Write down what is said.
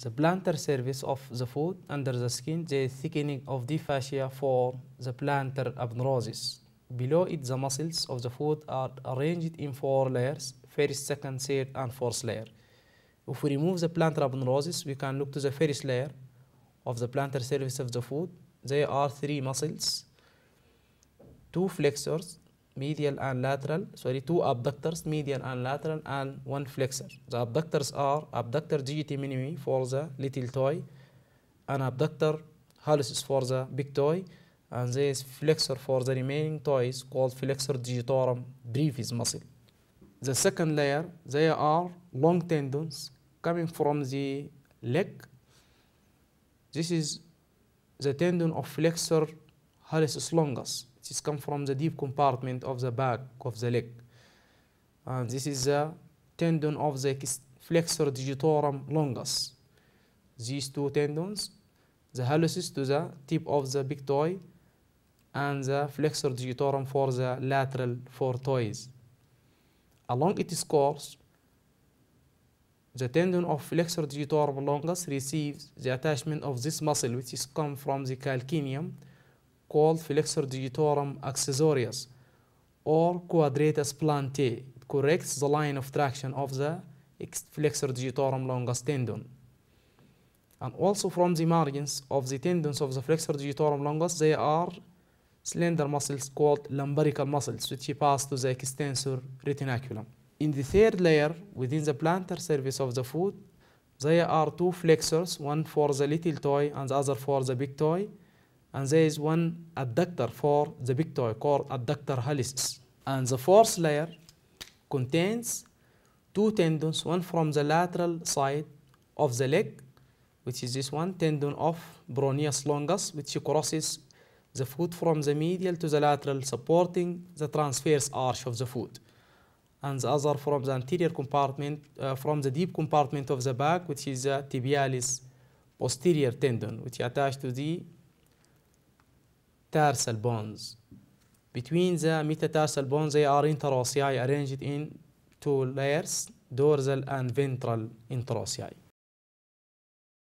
the plantar surface of the foot under the skin, the thickening of the fascia for the plantar abnoroses. Below it, the muscles of the foot are arranged in four layers, first, second, third, and fourth layer. If we remove the plantar abnoroses, we can look to the first layer of the plantar surface of the foot. There are three muscles, two flexors, medial and lateral, sorry, two abductors, medial and lateral, and one flexor. The abductors are abductor GT minimi for the little toy, and abductor hallucis for the big toy, and there is flexor for the remaining toys called flexor digitorum brevis muscle. The second layer, they are long tendons coming from the leg. This is the tendon of flexor hallucis longus this comes from the deep compartment of the back of the leg. And this is the tendon of the flexor digitorum longus. These two tendons, the hallucis to the tip of the big toe, and the flexor digitorum for the lateral four toes. Along its course, the tendon of flexor digitorum longus receives the attachment of this muscle, which is come from the calcaneum called flexor digitorum accessorius or quadratus plantae. corrects the line of traction of the flexor digitorum longus tendon. And also from the margins of the tendons of the flexor digitorum longus, there are slender muscles called lumbarical muscles, which pass to the extensor retinaculum. In the third layer, within the plantar surface of the foot, there are two flexors, one for the little toe and the other for the big toe. And there is one adductor for the big toe called adductor hallucis. And the fourth layer contains two tendons, one from the lateral side of the leg, which is this one, tendon of bronius longus, which crosses the foot from the medial to the lateral, supporting the transverse arch of the foot. And the other from the anterior compartment, uh, from the deep compartment of the back, which is the tibialis posterior tendon, which is attached to the tarsal bones. Between the metatarsal bones, they are interossei arranged in two layers, dorsal and ventral interossei.